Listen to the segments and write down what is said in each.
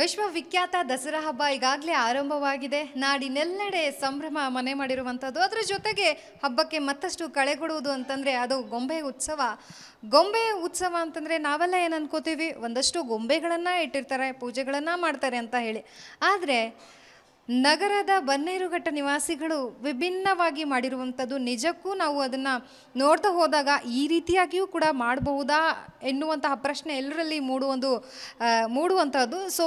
ವಿಶ್ವವಿಖ್ಯಾತ ದಸರಾ ಹಬ್ಬ ಈಗಾಗಲೇ ಆರಂಭವಾಗಿದೆ ನಾಡಿನೆಲ್ಲೆಡೆ ಸಂಭ್ರಮ ಮನೆ ಮಾಡಿರುವಂಥದ್ದು ಅದರ ಜೊತೆಗೆ ಹಬ್ಬಕ್ಕೆ ಮತ್ತಷ್ಟು ಕಳೆ ಕೊಡುವುದು ಅಂತಂದರೆ ಅದು ಗೊಂಬೆ ಉತ್ಸವ ಗೊಂಬೆ ಉತ್ಸವ ಅಂತಂದರೆ ನಾವೆಲ್ಲ ಏನು ಅನ್ಕೋತೀವಿ ಒಂದಷ್ಟು ಗೊಂಬೆಗಳನ್ನು ಇಟ್ಟಿರ್ತಾರೆ ಪೂಜೆಗಳನ್ನು ಮಾಡ್ತಾರೆ ಅಂತ ಹೇಳಿ ಆದರೆ ನಗರದ ಬನ್ನೇರುಘಟ್ಟ ನಿವಾಸಿಗಳು ವಿಭಿನ್ನವಾಗಿ ಮಾಡಿರುವಂಥದ್ದು ನಿಜಕ್ಕೂ ನಾವು ಅದನ್ನು ನೋಡ್ತಾ ಹೋದಾಗ ಈ ರೀತಿಯಾಗಿಯೂ ಕೂಡ ಮಾಡಬಹುದಾ ಎನ್ನುವಂತಹ ಪ್ರಶ್ನೆ ಎಲ್ಲರಲ್ಲಿ ಮೂಡುವಂದು ಮೂಡುವಂಥದ್ದು ಸೊ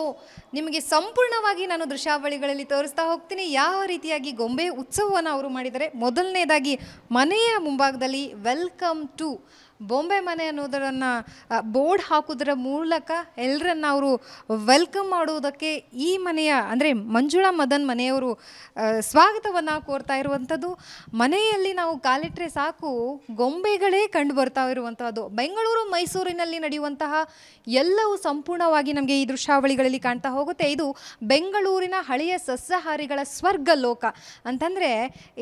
ನಿಮಗೆ ಸಂಪೂರ್ಣವಾಗಿ ನಾನು ದೃಶ್ಯಾವಳಿಗಳಲ್ಲಿ ತೋರಿಸ್ತಾ ಹೋಗ್ತೀನಿ ಯಾವ ರೀತಿಯಾಗಿ ಗೊಂಬೆ ಉತ್ಸವವನ್ನು ಅವರು ಮಾಡಿದರೆ ಮೊದಲನೇದಾಗಿ ಮನೆಯ ಮುಂಭಾಗದಲ್ಲಿ ವೆಲ್ಕಮ್ ಟು ಬೊಂಬೆ ಮನೆ ಅನ್ನೋದನ್ನು ಬೋರ್ಡ್ ಹಾಕೋದರ ಮೂಲಕ ಎಲ್ಲರನ್ನ ಅವರು ವೆಲ್ಕಮ್ ಮಾಡುವುದಕ್ಕೆ ಈ ಮನೆಯ ಅಂದರೆ ಮಂಜುಳಾ ಮದನ್ ಮನೆಯವರು ಸ್ವಾಗತವನ್ನು ಕೋರ್ತಾ ಇರುವಂಥದ್ದು ಮನೆಯಲ್ಲಿ ನಾವು ಕಾಲಿಟ್ಟರೆ ಸಾಕು ಗೊಂಬೆಗಳೇ ಕಂಡು ಬರ್ತಾ ಇರುವಂಥದ್ದು ಬೆಂಗಳೂರು ಮೈಸೂರಿನಲ್ಲಿ ನಡೆಯುವಂತಹ ಎಲ್ಲವೂ ಸಂಪೂರ್ಣವಾಗಿ ನಮಗೆ ಈ ದೃಶ್ಯಾವಳಿಗಳಲ್ಲಿ ಕಾಣ್ತಾ ಹೋಗುತ್ತೆ ಇದು ಬೆಂಗಳೂರಿನ ಹಳೆಯ ಸಸ್ಯಾಹಾರಿಗಳ ಸ್ವರ್ಗ ಲೋಕ ಅಂತಂದರೆ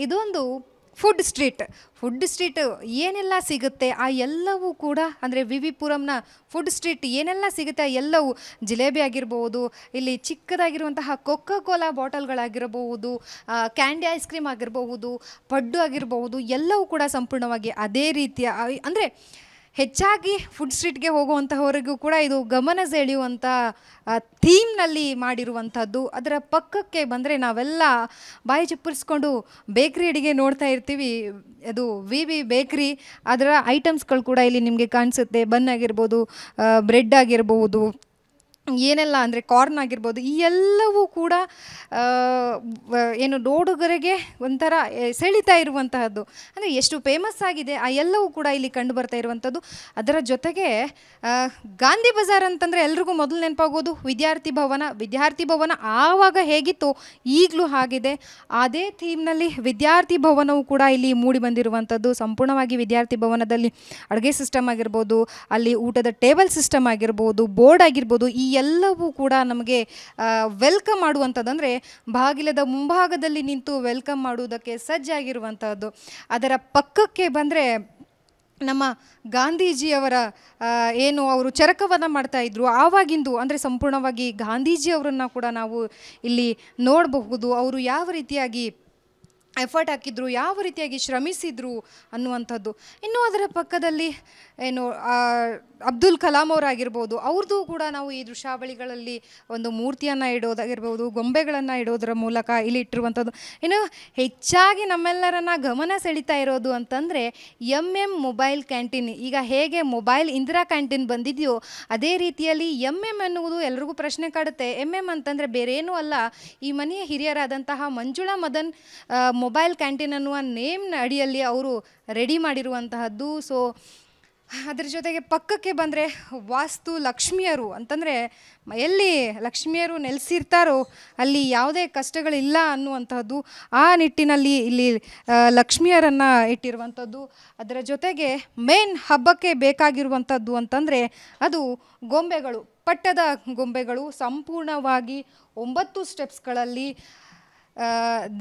ಇದೊಂದು ಫುಡ್ ಸ್ಟ್ರೀಟ್ ಫುಡ್ ಸ್ಟ್ರೀಟ್ ಏನೆಲ್ಲ ಸಿಗುತ್ತೆ ಆ ಎಲ್ಲವೂ ಕೂಡ ಅಂದರೆ ವಿ ವಿ ಪುರಂನ ಫುಡ್ ಸ್ಟ್ರೀಟ್ ಏನೆಲ್ಲ ಸಿಗುತ್ತೆ ಆ ಎಲ್ಲವೂ ಜಿಲೇಬಿ ಆಗಿರ್ಬೋದು ಇಲ್ಲಿ ಚಿಕ್ಕದಾಗಿರುವಂತಹ ಕೊಕ್ಕೋ ಕೋಲಾ ಬಾಟಲ್ಗಳಾಗಿರಬಹುದು ಕ್ಯಾಂಡಿ ಐಸ್ ಕ್ರೀಮ್ ಆಗಿರಬಹುದು ಪಡ್ಡು ಆಗಿರಬಹುದು ಎಲ್ಲವೂ ಕೂಡ ಸಂಪೂರ್ಣವಾಗಿ ಅದೇ ರೀತಿಯ ಅಂದರೆ ಹೆಚ್ಚಾಗಿ ಫುಡ್ ಸ್ಟ್ರೀಟ್ಗೆ ಹೋಗುವಂತಹವರಿಗೂ ಕೂಡ ಇದು ಗಮನ ಸೆಳೆಯುವಂಥ ಥೀಮ್ನಲ್ಲಿ ಮಾಡಿರುವಂಥದ್ದು ಅದರ ಪಕ್ಕಕ್ಕೆ ಬಂದರೆ ನಾವೆಲ್ಲ ಬಾಯಿ ಚಪ್ಪರಿಸ್ಕೊಂಡು ಬೇಕ್ರಿ ಅಡಿಗೆ ನೋಡ್ತಾ ಇರ್ತೀವಿ ಅದು ವಿ ವಿ ಬೇಕ್ರಿ ಅದರ ಐಟಮ್ಸ್ಗಳು ಕೂಡ ಇಲ್ಲಿ ನಿಮಗೆ ಕಾಣಿಸುತ್ತೆ ಬನ್ ಆಗಿರ್ಬೋದು ಬ್ರೆಡ್ ಆಗಿರ್ಬೋದು ಏನೆಲ್ಲ ಅಂದರೆ ಕಾರ್ನ್ ಆಗಿರ್ಬೋದು ಈ ಎಲ್ಲವೂ ಕೂಡ ಏನು ನೋಡುಗರಿಗೆ ಒಂಥರ ಸೆಳೀತಾ ಇರುವಂತಹದ್ದು ಅಂದರೆ ಎಷ್ಟು ಫೇಮಸ್ ಆಗಿದೆ ಆ ಎಲ್ಲವೂ ಕೂಡ ಇಲ್ಲಿ ಕಂಡು ಬರ್ತಾ ಇರುವಂಥದ್ದು ಅದರ ಜೊತೆಗೆ ಗಾಂಧಿ ಬಜಾರ್ ಅಂತಂದರೆ ಎಲ್ರಿಗೂ ಮೊದಲು ನೆನಪಾಗೋದು ವಿದ್ಯಾರ್ಥಿ ಭವನ ವಿದ್ಯಾರ್ಥಿ ಭವನ ಆವಾಗ ಹೇಗಿತ್ತು ಈಗಲೂ ಆಗಿದೆ ಅದೇ ಥೀಮ್ನಲ್ಲಿ ವಿದ್ಯಾರ್ಥಿ ಭವನವು ಕೂಡ ಇಲ್ಲಿ ಮೂಡಿ ಬಂದಿರುವಂಥದ್ದು ಸಂಪೂರ್ಣವಾಗಿ ವಿದ್ಯಾರ್ಥಿ ಭವನದಲ್ಲಿ ಅಡುಗೆ ಸಿಸ್ಟಮ್ ಆಗಿರ್ಬೋದು ಅಲ್ಲಿ ಊಟದ ಟೇಬಲ್ ಸಿಸ್ಟಮ್ ಆಗಿರ್ಬೋದು ಬೋರ್ಡ್ ಆಗಿರ್ಬೋದು ಈ ಎಲ್ಲವೂ ಕೂಡ ನಮಗೆ ವೆಲ್ಕಮ್ ಅಂದರೆ ಬಾಗಿಲದ ಮುಂಭಾಗದಲ್ಲಿ ನಿಂತು ವೆಲ್ಕಮ್ ಮಾಡುವುದಕ್ಕೆ ಸಜ್ಜಾಗಿರುವಂಥದ್ದು ಅದರ ಪಕ್ಕಕ್ಕೆ ಬಂದರೆ ನಮ್ಮ ಗಾಂಧೀಜಿಯವರ ಏನು ಅವರು ಚರಕವನ್ನು ಮಾಡ್ತಾ ಇದ್ರು ಆವಾಗಿಂದು ಅಂದರೆ ಸಂಪೂರ್ಣವಾಗಿ ಗಾಂಧೀಜಿಯವರನ್ನು ಕೂಡ ನಾವು ಇಲ್ಲಿ ನೋಡಬಹುದು ಅವರು ಯಾವ ರೀತಿಯಾಗಿ ಎಫರ್ಟ್ ಹಾಕಿದ್ರು ಯಾವ ರೀತಿಯಾಗಿ ಶ್ರಮಿಸಿದರು ಅನ್ನುವಂಥದ್ದು ಇನ್ನು ಅದರ ಪಕ್ಕದಲ್ಲಿ ಏನು ಅಬ್ದುಲ್ ಕಲಾಂ ಅವರಾಗಿರ್ಬೋದು ಅವ್ರದ್ದು ಕೂಡ ನಾವು ಈ ದೃಶ್ಯಾವಳಿಗಳಲ್ಲಿ ಒಂದು ಮೂರ್ತಿಯನ್ನು ಇಡೋದಾಗಿರ್ಬೋದು ಗೊಂಬೆಗಳನ್ನು ಇಡೋದರ ಮೂಲಕ ಇಲ್ಲಿ ಇಟ್ಟಿರುವಂಥದ್ದು ಇನ್ನು ಹೆಚ್ಚಾಗಿ ನಮ್ಮೆಲ್ಲರನ್ನ ಗಮನ ಸೆಳೀತಾ ಇರೋದು ಅಂತಂದರೆ ಎಮ್ ಎಮ್ ಮೊಬೈಲ್ ಕ್ಯಾಂಟೀನ್ ಈಗ ಹೇಗೆ ಮೊಬೈಲ್ ಇಂದಿರಾ ಕ್ಯಾಂಟೀನ್ ಬಂದಿದೆಯೋ ಅದೇ ರೀತಿಯಲ್ಲಿ ಎಮ್ ಎಮ್ ಅನ್ನುವುದು ಎಲ್ರಿಗೂ ಪ್ರಶ್ನೆ ಕಾಡುತ್ತೆ ಎಮ್ ಎಮ್ ಅಂತಂದರೆ ಬೇರೇನೂ ಅಲ್ಲ ಈ ಮನೆಯ ಹಿರಿಯರಾದಂತಹ ಮಂಜುಳಾ ಮದನ್ ಮೊಬೈಲ್ ಕ್ಯಾಂಟೀನ್ ಅನ್ನುವ ನೇಮ್ನ ಅಡಿಯಲ್ಲಿ ಅವರು ರೆಡಿ ಮಾಡಿರುವಂತಹದ್ದು ಸೊ ಅದರ ಜೊತೆಗೆ ಪಕ್ಕಕ್ಕೆ ಬಂದರೆ ವಾಸ್ತು ಲಕ್ಷ್ಮಿಯರು ಅಂತಂದರೆ ಎಲ್ಲಿ ಲಕ್ಷ್ಮಿಯರು ನೆಲೆಸಿರ್ತಾರೋ ಅಲ್ಲಿ ಯಾವುದೇ ಕಷ್ಟಗಳಿಲ್ಲ ಅನ್ನುವಂಥದ್ದು ಆ ನಿಟ್ಟಿನಲ್ಲಿ ಇಲ್ಲಿ ಲಕ್ಷ್ಮಿಯರನ್ನು ಇಟ್ಟಿರುವಂಥದ್ದು ಅದರ ಜೊತೆಗೆ ಮೇನ್ ಹಬ್ಬಕ್ಕೆ ಬೇಕಾಗಿರುವಂಥದ್ದು ಅಂತಂದರೆ ಅದು ಗೊಂಬೆಗಳು ಪಟ್ಟದ ಗೊಂಬೆಗಳು ಸಂಪೂರ್ಣವಾಗಿ ಒಂಬತ್ತು ಸ್ಟೆಪ್ಸ್ಗಳಲ್ಲಿ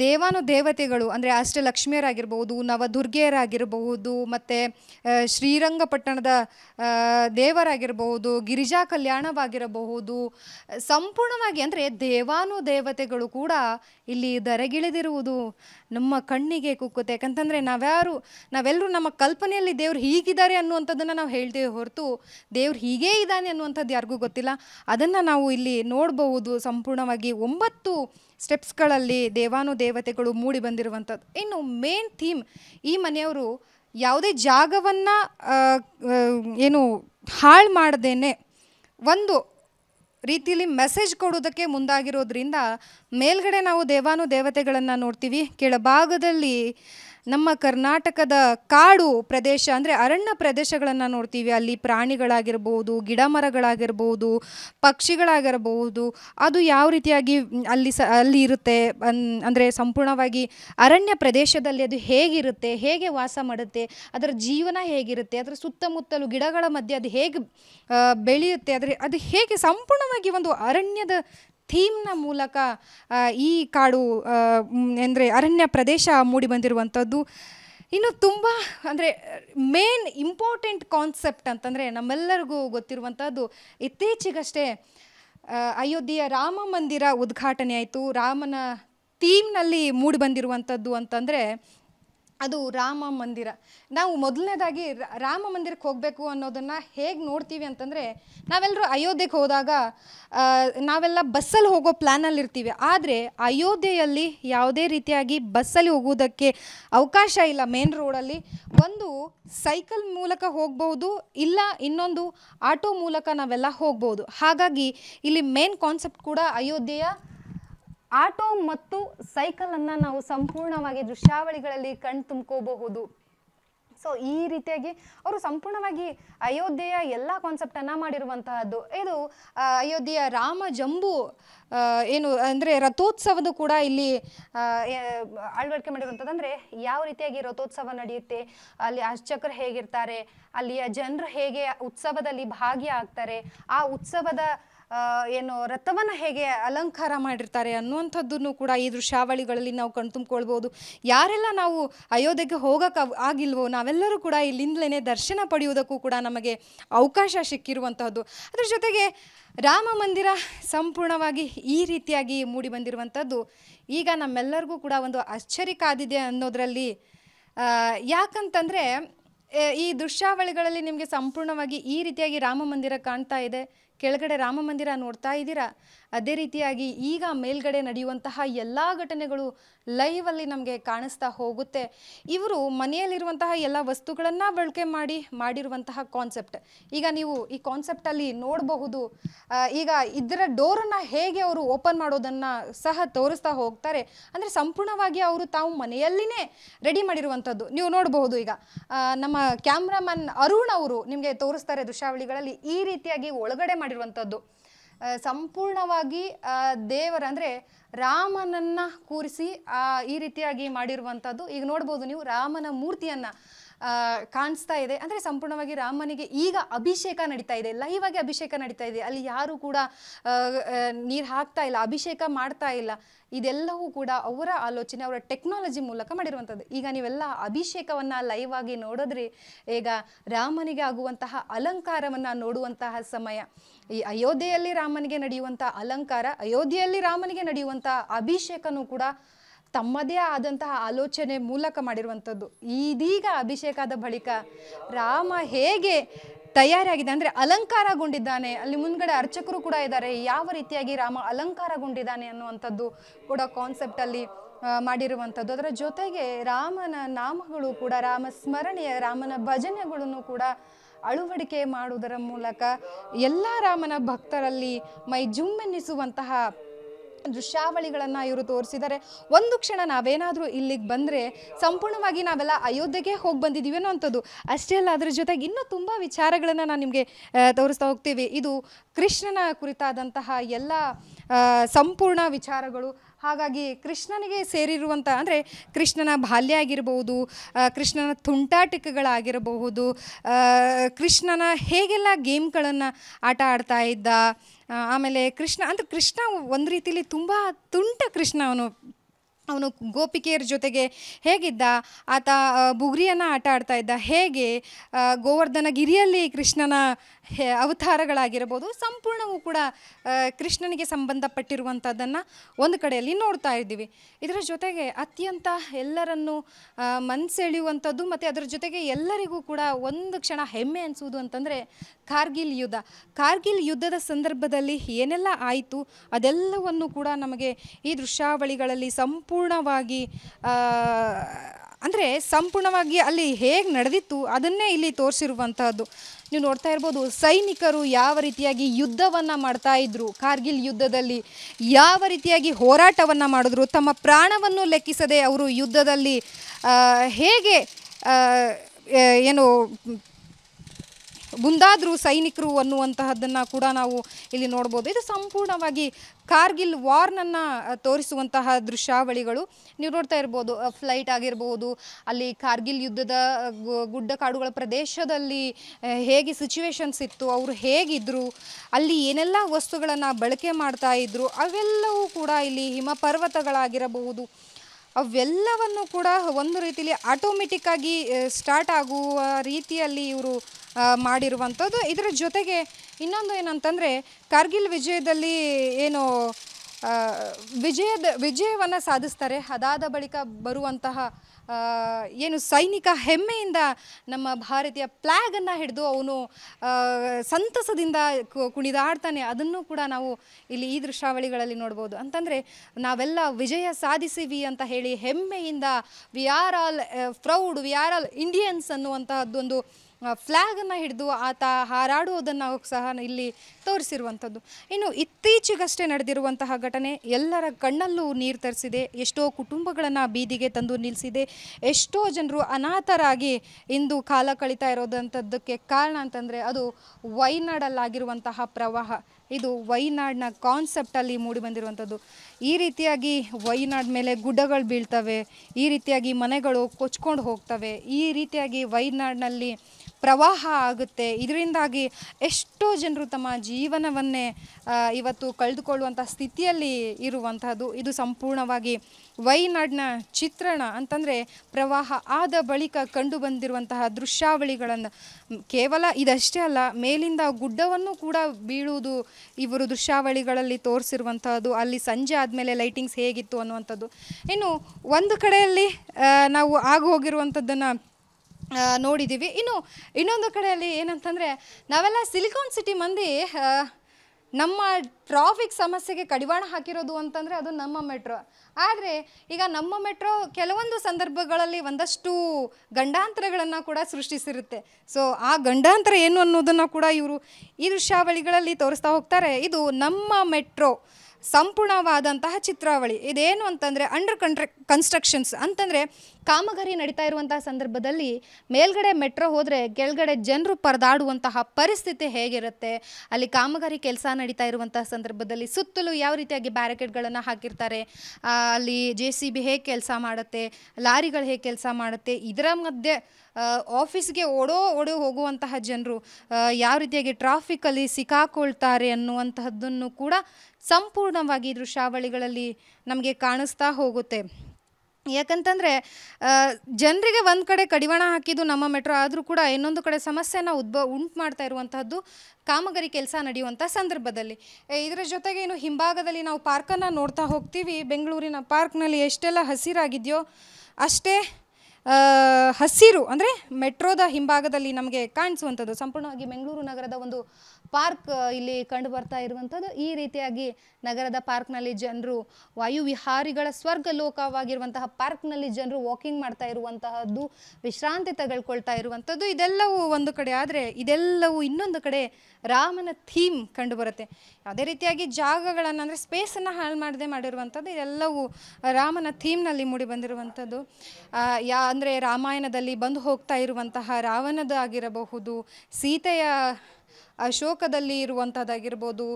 ದೇವಾನು ದೇವತೆಗಳು ಅಂದರೆ ಲಕ್ಷ್ಮಿಯರಾಗಿರ್ಬೋದು ನವದುರ್ಗೆಯರಾಗಿರಬಹುದು ಮತ್ತು ಶ್ರೀರಂಗಪಟ್ಟಣದ ದೇವರಾಗಿರಬಹುದು ಗಿರಿಜಾ ಕಲ್ಯಾಣವಾಗಿರಬಹುದು ಸಂಪೂರ್ಣವಾಗಿ ಅಂದರೆ ದೇವಾನು ದೇವತೆಗಳು ಕೂಡ ಇಲ್ಲಿ ದರೆಗಿಳಿದಿರುವುದು ನಮ್ಮ ಕಣ್ಣಿಗೆ ಕುಕ್ಕುತ್ತೆ ಯಾಕಂತಂದರೆ ನಾವ್ಯಾರು ನಾವೆಲ್ಲರೂ ನಮ್ಮ ಕಲ್ಪನೆಯಲ್ಲಿ ದೇವ್ರು ಹೀಗಿದ್ದಾರೆ ಅನ್ನುವಂಥದ್ದನ್ನು ನಾವು ಹೇಳ್ತೇವೆ ಹೊರತು ದೇವ್ರು ಹೀಗೇ ಇದ್ದಾನೆ ಅನ್ನುವಂಥದ್ದು ಯಾರಿಗೂ ಗೊತ್ತಿಲ್ಲ ಅದನ್ನು ನಾವು ಇಲ್ಲಿ ನೋಡಬಹುದು ಸಂಪೂರ್ಣವಾಗಿ ಒಂಬತ್ತು ಸ್ಟೆಪ್ಸ್ಗಳಲ್ಲಿ ದೇವಾನುದೇವತೆಗಳು ಮೂಡಿ ಬಂದಿರುವಂಥದ್ದು ಇನ್ನು ಮೇನ್ ಥೀಮ್ ಈ ಮನೆಯವರು ಯಾವುದೇ ಜಾಗವನ್ನು ಏನು ಹಾಳು ಮಾಡದೇನೆ ಒಂದು ರೀತಿಯಲ್ಲಿ ಮೆಸೇಜ್ ಕೊಡೋದಕ್ಕೆ ಮುಂದಾಗಿರೋದ್ರಿಂದ ಮೇಲ್ಗಡೆ ನಾವು ದೇವಾನು ದೇವತೆಗಳನ್ನು ನೋಡ್ತೀವಿ ಕೆಳಭಾಗದಲ್ಲಿ ನಮ್ಮ ಕರ್ನಾಟಕದ ಕಾಡು ಪ್ರದೇಶ ಅಂದರೆ ಅರಣ್ಯ ಪ್ರದೇಶಗಳನ್ನು ನೋಡ್ತೀವಿ ಅಲ್ಲಿ ಪ್ರಾಣಿಗಳಾಗಿರ್ಬೋದು ಗಿಡ ಮರಗಳಾಗಿರ್ಬೋದು ಪಕ್ಷಿಗಳಾಗಿರ್ಬೋದು ಅದು ಯಾವ ರೀತಿಯಾಗಿ ಅಲ್ಲಿ ಸ ಅಲ್ಲಿ ಇರುತ್ತೆ ಅಂದರೆ ಸಂಪೂರ್ಣವಾಗಿ ಅರಣ್ಯ ಪ್ರದೇಶದಲ್ಲಿ ಅದು ಹೇಗಿರುತ್ತೆ ಹೇಗೆ ವಾಸ ಮಾಡುತ್ತೆ ಅದರ ಜೀವನ ಹೇಗಿರುತ್ತೆ ಅದರ ಸುತ್ತಮುತ್ತಲು ಗಿಡಗಳ ಮಧ್ಯೆ ಅದು ಹೇಗೆ ಬೆಳೆಯುತ್ತೆ ಅದರ ಅದು ಹೇಗೆ ಸಂಪೂರ್ಣವಾಗಿ ಒಂದು ಅರಣ್ಯದ ಥೀಮ್ನ ಮೂಲಕ ಈ ಕಾಡು ಅಂದರೆ ಅರಣ್ಯ ಪ್ರದೇಶ ಮೂಡಿ ಬಂದಿರುವಂಥದ್ದು ಇನ್ನು ತುಂಬ ಅಂದರೆ ಮೇನ್ ಇಂಪಾರ್ಟೆಂಟ್ ಕಾನ್ಸೆಪ್ಟ್ ಅಂತಂದರೆ ನಮ್ಮೆಲ್ಲರಿಗೂ ಗೊತ್ತಿರುವಂಥದ್ದು ಇತ್ತೀಚೆಗಷ್ಟೇ ಅಯೋಧ್ಯೆಯ ರಾಮ ಮಂದಿರ ಉದ್ಘಾಟನೆ ಆಯಿತು ರಾಮನ ಥೀಮ್ನಲ್ಲಿ ಮೂಡಿ ಅಂತಂದರೆ ಅದು ರಾಮ ಮಂದಿರ ನಾವು ಮೊದಲನೇದಾಗಿ ರಾಮ ಮಂದಿರಕ್ಕೆ ಹೋಗಬೇಕು ಅನ್ನೋದನ್ನು ಹೇಗೆ ನೋಡ್ತೀವಿ ಅಂತಂದರೆ ನಾವೆಲ್ಲರೂ ಅಯೋಧ್ಯೆಗೆ ಹೋದಾಗ ನಾವೆಲ್ಲ ಬಸ್ಸಲ್ಲಿ ಹೋಗೋ ಪ್ಲ್ಯಾನಲ್ಲಿ ಇರ್ತೀವಿ ಆದರೆ ಅಯೋಧ್ಯೆಯಲ್ಲಿ ಯಾವುದೇ ರೀತಿಯಾಗಿ ಬಸ್ಸಲ್ಲಿ ಹೋಗೋದಕ್ಕೆ ಅವಕಾಶ ಇಲ್ಲ ಮೇನ್ ರೋಡಲ್ಲಿ ಒಂದು ಸೈಕಲ್ ಮೂಲಕ ಹೋಗ್ಬೋದು ಇಲ್ಲ ಇನ್ನೊಂದು ಆಟೋ ಮೂಲಕ ನಾವೆಲ್ಲ ಹೋಗ್ಬೋದು ಹಾಗಾಗಿ ಇಲ್ಲಿ ಮೇನ್ ಕಾನ್ಸೆಪ್ಟ್ ಕೂಡ ಅಯೋಧ್ಯೆಯ ಆಟೋ ಮತ್ತು ಸೈಕಲ್ ಅನ್ನ ನಾವು ಸಂಪೂರ್ಣವಾಗಿ ದೃಶ್ಯಾವಳಿಗಳಲ್ಲಿ ಕಣ್ತುಂಬ್ಕೋಬಹುದು ಸೊ ಈ ರೀತಿಯಾಗಿ ಅವರು ಸಂಪೂರ್ಣವಾಗಿ ಅಯೋಧ್ಯೆಯ ಎಲ್ಲ ಕಾನ್ಸೆಪ್ಟನ್ನು ಮಾಡಿರುವಂತಹದ್ದು ಇದು ಅಯೋಧ್ಯೆಯ ರಾಮ ಜಂಬು ಏನು ಅಂದ್ರೆ ರಥೋತ್ಸವದ ಕೂಡ ಇಲ್ಲಿ ಅಳವಡಿಕೆ ಮಾಡಿರುವಂಥದ್ದು ಅಂದ್ರೆ ಯಾವ ರೀತಿಯಾಗಿ ರಥೋತ್ಸವ ನಡೆಯುತ್ತೆ ಅಲ್ಲಿ ಅರ್ಚಕರು ಹೇಗಿರ್ತಾರೆ ಅಲ್ಲಿಯ ಜನರು ಹೇಗೆ ಉತ್ಸವದಲ್ಲಿ ಭಾಗಿಯಾಗ್ತಾರೆ ಆ ಉತ್ಸವದ ಏನು ರಥವನ್ನು ಹೇಗೆ ಅಲಂಕಾರ ಮಾಡಿರ್ತಾರೆ ಅನ್ನುವಂಥದ್ದನ್ನು ಕೂಡ ಈ ದೃಶ್ಯಾವಳಿಗಳಲ್ಲಿ ನಾವು ಕಣ್ತುಂಬ್ಕೊಳ್ಬೋದು ಯಾರೆಲ್ಲ ನಾವು ಅಯೋಧ್ಯೆಗೆ ಹೋಗೋಕೆ ಆಗಿಲ್ವೋ ನಾವೆಲ್ಲರೂ ಕೂಡ ಇಲ್ಲಿಂದಲೇ ದರ್ಶನ ಪಡೆಯುವುದಕ್ಕೂ ಕೂಡ ನಮಗೆ ಅವಕಾಶ ಸಿಕ್ಕಿರುವಂತಹದ್ದು ಅದರ ಜೊತೆಗೆ ರಾಮ ಮಂದಿರ ಸಂಪೂರ್ಣವಾಗಿ ಈ ರೀತಿಯಾಗಿ ಮೂಡಿ ಬಂದಿರುವಂಥದ್ದು ಈಗ ನಮ್ಮೆಲ್ಲರಿಗೂ ಕೂಡ ಒಂದು ಆಶ್ಚರ್ಯ ಕಾದಿದೆ ಅನ್ನೋದರಲ್ಲಿ ಯಾಕಂತಂದರೆ ಈ ದೃಶ್ಯಾವಳಿಗಳಲ್ಲಿ ನಿಮಗೆ ಸಂಪೂರ್ಣವಾಗಿ ಈ ರೀತಿಯಾಗಿ ರಾಮ ಮಂದಿರ ಕಾಣ್ತಾ ಇದೆ ಕೆಳಗಡೆ ರಾಮ ಮಂದಿರ ನೋಡ್ತಾ ಇದ್ದೀರಾ ಅದೇ ರೀತಿಯಾಗಿ ಈಗ ಮೇಲ್ಗಡೆ ನಡೆಯುವಂತಹ ಎಲ್ಲ ಘಟನೆಗಳು ಲೈವಲ್ಲಿ ನಮಗೆ ಕಾಣಿಸ್ತಾ ಹೋಗುತ್ತೆ ಇವರು ಮನೆಯಲ್ಲಿರುವಂತಹ ಎಲ್ಲ ವಸ್ತುಗಳನ್ನು ಬಳಕೆ ಮಾಡಿ ಮಾಡಿರುವಂತಹ ಕಾನ್ಸೆಪ್ಟ್ ಈಗ ನೀವು ಈ ಕಾನ್ಸೆಪ್ಟಲ್ಲಿ ನೋಡಬಹುದು ಈಗ ಇದರ ಡೋರನ್ನು ಹೇಗೆ ಅವರು ಓಪನ್ ಮಾಡೋದನ್ನು ಸಹ ತೋರಿಸ್ತಾ ಹೋಗ್ತಾರೆ ಅಂದರೆ ಸಂಪೂರ್ಣವಾಗಿ ಅವರು ತಾವು ಮನೆಯಲ್ಲಿನೇ ರೆಡಿ ಮಾಡಿರುವಂಥದ್ದು ನೀವು ನೋಡಬಹುದು ಈಗ ನಮ್ಮ ಕ್ಯಾಮ್ರಾಮನ್ ಅರುಣ್ ಅವರು ನಿಮಗೆ ತೋರಿಸ್ತಾರೆ ದೃಶ್ಯಾವಳಿಗಳಲ್ಲಿ ಈ ರೀತಿಯಾಗಿ ಒಳಗಡೆ ಮಾಡಿ ಮಾಡಿರುವಂಥದ್ದು ಸಂಪೂರ್ಣವಾಗಿ ದೇವರ ಅಂದರೆ ರಾಮನನ್ನು ಕೂರಿಸಿ ಈ ರೀತಿಯಾಗಿ ಮಾಡಿರುವಂಥದ್ದು ಈಗ ನೋಡ್ಬೋದು ನೀವು ರಾಮನ ಮೂರ್ತಿಯನ್ನು ಕಾಣಿಸ್ತಾ ಇದೆ ಅಂದರೆ ಸಂಪೂರ್ಣವಾಗಿ ರಾಮನಿಗೆ ಈಗ ಅಭಿಷೇಕ ನಡೀತಾ ಇದೆ ಲೈವ್ ಆಗಿ ಅಭಿಷೇಕ ನಡೀತಾ ಇದೆ ಅಲ್ಲಿ ಯಾರು ಕೂಡ ನೀರು ಹಾಕ್ತಾ ಇಲ್ಲ ಅಭಿಷೇಕ ಮಾಡ್ತಾ ಇಲ್ಲ ಇದೆಲ್ಲವೂ ಕೂಡ ಅವರ ಆಲೋಚನೆ ಅವರ ಟೆಕ್ನಾಲಜಿ ಮೂಲಕ ಮಾಡಿರುವಂಥದ್ದು ಈಗ ನೀವೆಲ್ಲ ಅಭಿಷೇಕವನ್ನು ಲೈವ್ ಆಗಿ ನೋಡಿದ್ರೆ ಈಗ ರಾಮನಿಗೆ ಆಗುವಂತಹ ಅಲಂಕಾರವನ್ನು ನೋಡುವಂತಹ ಸಮಯ ಈ ಅಯೋಧ್ಯೆಯಲ್ಲಿ ರಾಮನಿಗೆ ನಡೆಯುವಂಥ ಅಲಂಕಾರ ಅಯೋಧ್ಯೆಯಲ್ಲಿ ರಾಮನಿಗೆ ನಡೆಯುವಂಥ ಅಭಿಷೇಕನೂ ಕೂಡ ತಮ್ಮದೇ ಆದಂತಹ ಆಲೋಚನೆ ಮೂಲಕ ಮಾಡಿರುವಂಥದ್ದು ಇದೀಗ ಅಭಿಷೇಕ ಆದ ಬಳಿಕ ರಾಮ ಹೇಗೆ ತಯಾರಾಗಿದೆ ಅಂದರೆ ಅಲಂಕಾರಗೊಂಡಿದ್ದಾನೆ ಅಲ್ಲಿ ಮುಂದ್ಗಡೆ ಅರ್ಚಕರು ಕೂಡ ಇದ್ದಾರೆ ಯಾವ ರೀತಿಯಾಗಿ ರಾಮ ಅಲಂಕಾರಗೊಂಡಿದ್ದಾನೆ ಅನ್ನುವಂಥದ್ದು ಕೂಡ ಕಾನ್ಸೆಪ್ಟಲ್ಲಿ ಮಾಡಿರುವಂಥದ್ದು ಅದರ ಜೊತೆಗೆ ರಾಮನ ನಾಮಗಳು ಕೂಡ ರಾಮ ಸ್ಮರಣೆಯ ರಾಮನ ಭಜನೆಗಳನ್ನು ಕೂಡ ಅಳುವಡಿಕೆ ಮಾಡುವುದರ ಮೂಲಕ ಎಲ್ಲ ರಾಮನ ಭಕ್ತರಲ್ಲಿ ಮೈ ಜುಮ್ಮೆನ್ನಿಸುವಂತಹ ದೃಶ್ಯಾವಳಿಗಳನ್ನು ಇವರು ತೋರಿಸಿದ್ದಾರೆ ಒಂದು ಕ್ಷಣ ನಾವೇನಾದರೂ ಇಲ್ಲಿಗೆ ಬಂದರೆ ಸಂಪೂರ್ಣವಾಗಿ ನಾವೆಲ್ಲ ಅಯೋಧ್ಯೆಗೆ ಹೋಗಿ ಬಂದಿದ್ದೀವಿ ಅನ್ನೋ ಅಂಥದ್ದು ಅಷ್ಟೇ ಅಲ್ಲ ಅದ್ರ ಜೊತೆಗೆ ಇನ್ನೂ ತುಂಬ ವಿಚಾರಗಳನ್ನು ನಾನು ನಿಮಗೆ ತೋರಿಸ್ತಾ ಹೋಗ್ತೀವಿ ಇದು ಕೃಷ್ಣನ ಕುರಿತಾದಂತಹ ಎಲ್ಲ ಸಂಪೂರ್ಣ ವಿಚಾರಗಳು ಹಾಗಾಗಿ ಕೃಷ್ಣನಿಗೆ ಸೇರಿರುವಂಥ ಅಂದರೆ ಕೃಷ್ಣನ ಬಾಲ್ಯ ಆಗಿರಬಹುದು ಕೃಷ್ಣನ ತುಂಟಾಟಿಕೆಗಳಾಗಿರಬಹುದು ಕೃಷ್ಣನ ಹೇಗೆಲ್ಲ ಗೇಮ್ಗಳನ್ನು ಆಟ ಆಡ್ತಾ ಇದ್ದ ಆಮೇಲೆ ಕೃಷ್ಣ ಅಂದರೆ ಕೃಷ್ಣ ಒಂದು ರೀತಿಯಲ್ಲಿ ತುಂಬ ತುಂಟ ಕೃಷ್ಣ ಅವನು ಅವನು ಗೋಪಿಕೆಯರ ಜೊತೆಗೆ ಹೇಗಿದ್ದ ಆತ ಬುಗ್ರಿಯನ್ನು ಆಟ ಆಡ್ತಾ ಇದ್ದ ಹೇಗೆ ಗೋವರ್ಧನ ಗಿರಿಯಲ್ಲಿ ಕೃಷ್ಣನ ಅವತಾರಗಳಾಗಿರ್ಬೋದು ಸಂಪೂರ್ಣವೂ ಕೂಡ ಕೃಷ್ಣನಿಗೆ ಸಂಬಂಧಪಟ್ಟಿರುವಂಥದ್ದನ್ನು ಒಂದು ಕಡೆಯಲ್ಲಿ ನೋಡ್ತಾ ಇದ್ದೀವಿ ಇದರ ಜೊತೆಗೆ ಅತ್ಯಂತ ಎಲ್ಲರನ್ನು ಮನಸೆಳೆಯುವಂಥದ್ದು ಮತ್ತು ಅದರ ಜೊತೆಗೆ ಎಲ್ಲರಿಗೂ ಕೂಡ ಒಂದು ಕ್ಷಣ ಹೆಮ್ಮೆ ಅನಿಸುವುದು ಅಂತಂದರೆ ಕಾರ್ಗಿಲ್ ಯುದ್ಧ ಕಾರ್ಗಿಲ್ ಯುದ್ಧದ ಸಂದರ್ಭದಲ್ಲಿ ಏನೆಲ್ಲ ಆಯಿತು ಅದೆಲ್ಲವನ್ನು ಕೂಡ ನಮಗೆ ಈ ದೃಶ್ಯಾವಳಿಗಳಲ್ಲಿ ಸಂಪೂರ್ಣ ಸಂಪೂರ್ಣವಾಗಿ ಅಂದರೆ ಸಂಪೂರ್ಣವಾಗಿ ಅಲ್ಲಿ ಹೇಗೆ ನಡೆದಿತ್ತು ಅದನ್ನೇ ಇಲ್ಲಿ ತೋರಿಸಿರುವಂತಹದ್ದು ನೀವು ನೋಡ್ತಾ ಇರ್ಬೋದು ಸೈನಿಕರು ಯಾವ ರೀತಿಯಾಗಿ ಯುದ್ಧವನ್ನು ಮಾಡ್ತಾ ಇದ್ರು ಕಾರ್ಗಿಲ್ ಯುದ್ಧದಲ್ಲಿ ಯಾವ ರೀತಿಯಾಗಿ ಹೋರಾಟವನ್ನು ಮಾಡಿದ್ರು ತಮ್ಮ ಪ್ರಾಣವನ್ನು ಲೆಕ್ಕಿಸದೆ ಅವರು ಯುದ್ಧದಲ್ಲಿ ಹೇಗೆ ಏನು ಮುಂದಾದರು ಸೈನಿಕರು ಅನ್ನುವಂತಹದ್ದನ್ನು ಕೂಡ ನಾವು ಇಲ್ಲಿ ನೋಡ್ಬೋದು ಇದು ಸಂಪೂರ್ಣವಾಗಿ ಕಾರ್ಗಿಲ್ ವಾರ್ನನ್ನು ತೋರಿಸುವಂತಹ ದೃಶ್ಯಾವಳಿಗಳು ನೀವು ನೋಡ್ತಾ ಇರ್ಬೋದು ಫ್ಲೈಟ್ ಆಗಿರ್ಬೋದು ಅಲ್ಲಿ ಕಾರ್ಗಿಲ್ ಯುದ್ಧದ ಗುಡ್ಡ ಕಾಡುಗಳ ಪ್ರದೇಶದಲ್ಲಿ ಹೇಗೆ ಸಿಚುವೇಶನ್ಸ್ ಇತ್ತು ಅವರು ಹೇಗಿದ್ದರು ಅಲ್ಲಿ ಏನೆಲ್ಲ ವಸ್ತುಗಳನ್ನು ಬಳಕೆ ಮಾಡ್ತಾ ಇದ್ರು ಅವೆಲ್ಲವೂ ಕೂಡ ಇಲ್ಲಿ ಹಿಮ ಪರ್ವತಗಳಾಗಿರಬಹುದು ಅವೆಲ್ಲವನ್ನು ಕೂಡ ಒಂದು ರೀತಿಯಲ್ಲಿ ಆಟೋಮೆಟಿಕ್ಕಾಗಿ ಸ್ಟಾರ್ಟ್ ಆಗುವ ರೀತಿಯಲ್ಲಿ ಇವರು ಮಾಡಿರುವಂಥದ್ದು ಇದರ ಜೊತೆಗೆ ಇನ್ನೊಂದು ಏನಂತಂದರೆ ಕಾರ್ಗಿಲ್ ವಿಜಯದಲ್ಲಿ ಏನು ವಿಜಯದ ವಿಜಯವನ್ನು ಸಾಧಿಸ್ತಾರೆ ಅದಾದ ಬಳಿಕ ಬರುವಂತಹ ಏನು ಸೈನಿಕ ಹೆಮ್ಮೆಯಿಂದ ನಮ್ಮ ಭಾರತೀಯ ಪ್ಲ್ಯಾಗನ್ನು ಹಿಡಿದು ಅವನು ಸಂತಸದಿಂದ ಕುಣಿದಾಡ್ತಾನೆ ಅದನ್ನು ಕೂಡ ನಾವು ಇಲ್ಲಿ ಈ ದೃಶ್ಯಾವಳಿಗಳಲ್ಲಿ ನೋಡ್ಬೋದು ಅಂತಂದರೆ ನಾವೆಲ್ಲ ವಿಜಯ ಸಾಧಿಸಿವಿ ಅಂತ ಹೇಳಿ ಹೆಮ್ಮೆಯಿಂದ we are all proud we are all Indians ಅನ್ನುವಂತಹದ್ದೊಂದು ಫ್ಲ್ಯಾಗನ್ನು ಹಿಡಿದು ಆತ ಹಾರಾಡುವುದನ್ನು ಸಹ ಇಲ್ಲಿ ತೋರಿಸಿರುವಂಥದ್ದು ಇನ್ನು ಇತ್ತೀಚೆಗಷ್ಟೇ ನಡೆದಿರುವಂತಹ ಘಟನೆ ಎಲ್ಲರ ಕಣ್ಣಲ್ಲೂ ನೀರು ತರಿಸಿದೆ ಎಷ್ಟೋ ಕುಟುಂಬಗಳನ್ನು ಬೀದಿಗೆ ತಂದು ನಿಲ್ಲಿಸಿದೆ ಎಷ್ಟೋ ಜನರು ಅನಾಥರಾಗಿ ಇಂದು ಕಾಲ ಕಳೀತಾ ಇರೋದಂಥದ್ದಕ್ಕೆ ಕಾರಣ ಅಂತಂದರೆ ಅದು ವೈನಾಡಲ್ಲಾಗಿರುವಂತಹ ಪ್ರವಾಹ ಇದು ವೈನಾಡಿನ ಕಾನ್ಸೆಪ್ಟಲ್ಲಿ ಬಂದಿರುವಂಥದ್ದು ಈ ರೀತಿಯಾಗಿ ವೈನಾಡ್ ಮೇಲೆ ಗುಡ್ಡಗಳು ಬೀಳ್ತವೆ ಈ ರೀತಿಯಾಗಿ ಮನೆಗಳು ಕೊಚ್ಕೊಂಡು ಹೋಗ್ತವೆ ಈ ರೀತಿಯಾಗಿ ವೈನಾಡ್ನಲ್ಲಿ ಪ್ರವಾಹ ಆಗುತ್ತೆ ಇದರಿಂದಾಗಿ ಎಷ್ಟೋ ಜನರು ತಮ್ಮ ಜೀವನವನ್ನೇ ಇವತ್ತು ಕಳೆದುಕೊಳ್ಳುವಂಥ ಸ್ಥಿತಿಯಲ್ಲಿ ಇರುವಂತಹದ್ದು ಇದು ಸಂಪೂರ್ಣವಾಗಿ ವೈನಾಡಿನ ಚಿತ್ರಣ ಅಂತಂದರೆ ಪ್ರವಾಹ ಆದ ಬಳಿಕ ಕಂಡು ಬಂದಿರುವಂತಹ ದೃಶ್ಯಾವಳಿಗಳನ್ನು ಕೇವಲ ಇದಷ್ಟೇ ಅಲ್ಲ ಮೇಲಿಂದ ಗುಡ್ಡವನ್ನು ಕೂಡ ಬೀಳುವುದು ಇವರು ದೃಶ್ಯಾವಳಿಗಳಲ್ಲಿ ತೋರಿಸಿರುವಂತಹದ್ದು ಅಲ್ಲಿ ಸಂಜೆ ಆದಮೇಲೆ ಲೈಟಿಂಗ್ಸ್ ಹೇಗಿತ್ತು ಅನ್ನುವಂಥದ್ದು ಇನ್ನು ಒಂದು ಕಡೆಯಲ್ಲಿ ನಾವು ಆಗೋಗಿರುವಂಥದ್ದನ್ನು ಹೋಗಿರುವಂಥದ್ದನ್ನು ನೋಡಿದ್ದೀವಿ ಇನ್ನು ಇನ್ನೊಂದು ಕಡೆಯಲ್ಲಿ ಏನಂತಂದರೆ ನಾವೆಲ್ಲ ಸಿಲಿಕಾನ್ ಸಿಟಿ ಮಂದಿ ನಮ್ಮ ಟ್ರಾಫಿಕ್ ಸಮಸ್ಯೆಗೆ ಕಡಿವಾಣ ಹಾಕಿರೋದು ಅಂತಂದರೆ ಅದು ನಮ್ಮ ಮೆಟ್ರೋ ಆದರೆ ಈಗ ನಮ್ಮ ಮೆಟ್ರೋ ಕೆಲವೊಂದು ಸಂದರ್ಭಗಳಲ್ಲಿ ಒಂದಷ್ಟು ಗಂಡಾಂತರಗಳನ್ನು ಕೂಡ ಸೃಷ್ಟಿಸಿರುತ್ತೆ ಸೊ ಆ ಗಂಡಾಂತರ ಏನು ಅನ್ನೋದನ್ನು ಕೂಡ ಇವರು ಈ ದೃಶ್ಯಾವಳಿಗಳಲ್ಲಿ ತೋರಿಸ್ತಾ ಹೋಗ್ತಾರೆ ಇದು ನಮ್ಮ ಮೆಟ್ರೋ ಸಂಪೂರ್ಣವಾದಂತಹ ಚಿತ್ರಾವಳಿ ಇದೇನು ಅಂತಂದರೆ ಅಂಡರ್ ಕಂಟ್ರ ಕನ್ಸ್ಟ್ರಕ್ಷನ್ಸ್ ಅಂತಂದರೆ ಕಾಮಗಾರಿ ನಡೀತಾ ಇರುವಂತಹ ಸಂದರ್ಭದಲ್ಲಿ ಮೇಲ್ಗಡೆ ಮೆಟ್ರೋ ಹೋದರೆ ಕೆಳಗಡೆ ಜನರು ಪರದಾಡುವಂತಹ ಪರಿಸ್ಥಿತಿ ಹೇಗಿರುತ್ತೆ ಅಲ್ಲಿ ಕಾಮಗಾರಿ ಕೆಲಸ ನಡೀತಾ ಇರುವಂತಹ ಸಂದರ್ಭದಲ್ಲಿ ಸುತ್ತಲೂ ಯಾವ ರೀತಿಯಾಗಿ ಬ್ಯಾರಿಕೇಡ್ಗಳನ್ನು ಹಾಕಿರ್ತಾರೆ ಅಲ್ಲಿ ಜೆ ಸಿ ಬಿ ಹೇಗೆ ಕೆಲಸ ಮಾಡುತ್ತೆ ಲಾರಿಗಳು ಹೇಗೆ ಕೆಲಸ ಮಾಡುತ್ತೆ ಇದರ ಮಧ್ಯೆ ಆಫೀಸ್ಗೆ ಓಡೋ ಓಡೋ ಹೋಗುವಂತಹ ಜನರು ಯಾವ ರೀತಿಯಾಗಿ ಟ್ರಾಫಿಕಲ್ಲಿ ಸಿಕ್ಕಾಕೊಳ್ತಾರೆ ಅನ್ನುವಂತಹದ್ದನ್ನು ಕೂಡ ಸಂಪೂರ್ಣವಾಗಿ ದೃಶ್ಯಾವಳಿಗಳಲ್ಲಿ ನಮಗೆ ಕಾಣಿಸ್ತಾ ಹೋಗುತ್ತೆ ಯಾಕಂತಂದರೆ ಜನರಿಗೆ ಒಂದು ಕಡೆ ಕಡಿವಾಣ ಹಾಕಿದ್ದು ನಮ್ಮ ಮೆಟ್ರೋ ಆದರೂ ಕೂಡ ಇನ್ನೊಂದು ಕಡೆ ಸಮಸ್ಯೆನ ಉದ್ಭ ಉಂಟು ಮಾಡ್ತಾ ಇರುವಂತಹದ್ದು ಕಾಮಗಾರಿ ಕೆಲಸ ನಡೆಯುವಂಥ ಸಂದರ್ಭದಲ್ಲಿ ಇದರ ಜೊತೆಗೆ ಇನ್ನು ಹಿಂಭಾಗದಲ್ಲಿ ನಾವು ಪಾರ್ಕನ್ನು ನೋಡ್ತಾ ಹೋಗ್ತೀವಿ ಬೆಂಗಳೂರಿನ ಪಾರ್ಕ್ನಲ್ಲಿ ಎಷ್ಟೆಲ್ಲ ಹಸಿರಾಗಿದೆಯೋ ಅಷ್ಟೇ ಹಸಿರು ಅಂದರೆ ಮೆಟ್ರೋದ ಹಿಂಭಾಗದಲ್ಲಿ ನಮಗೆ ಕಾಣಿಸುವಂಥದ್ದು ಸಂಪೂರ್ಣವಾಗಿ ಬೆಂಗಳೂರು ನಗರದ ಒಂದು ಪಾರ್ಕ್ ಇಲ್ಲಿ ಕಂಡು ಬರ್ತಾ ಇರುವಂಥದ್ದು ಈ ರೀತಿಯಾಗಿ ನಗರದ ಪಾರ್ಕ್ನಲ್ಲಿ ಜನರು ವಾಯು ವಿಹಾರಿಗಳ ಸ್ವರ್ಗ ಲೋಕವಾಗಿರುವಂತಹ ಪಾರ್ಕ್ನಲ್ಲಿ ಜನರು ವಾಕಿಂಗ್ ಮಾಡ್ತಾ ಇರುವಂತಹದ್ದು ವಿಶ್ರಾಂತಿ ತಗೊಳ್ಕೊಳ್ತಾ ಇರುವಂಥದ್ದು ಇದೆಲ್ಲವೂ ಒಂದು ಕಡೆ ಆದರೆ ಇದೆಲ್ಲವೂ ಇನ್ನೊಂದು ಕಡೆ ರಾಮನ ಥೀಮ್ ಕಂಡು ಬರುತ್ತೆ ಯಾವುದೇ ರೀತಿಯಾಗಿ ಜಾಗಗಳನ್ನು ಅಂದರೆ ಸ್ಪೇಸನ್ನು ಹಾಳು ಮಾಡದೆ ಮಾಡಿರುವಂಥದ್ದು ಇದೆಲ್ಲವೂ ರಾಮನ ಥೀಮ್ನಲ್ಲಿ ಮೂಡಿ ಬಂದಿರುವಂಥದ್ದು ಯಾ ಅಂದರೆ ರಾಮಾಯಣದಲ್ಲಿ ಬಂದು ಹೋಗ್ತಾ ಇರುವಂತಹ ಆಗಿರಬಹುದು ಸೀತೆಯ ಅಶೋಕದಲ್ಲಿ ಇರುವಂಥದ್ದಾಗಿರ್ಬೋದು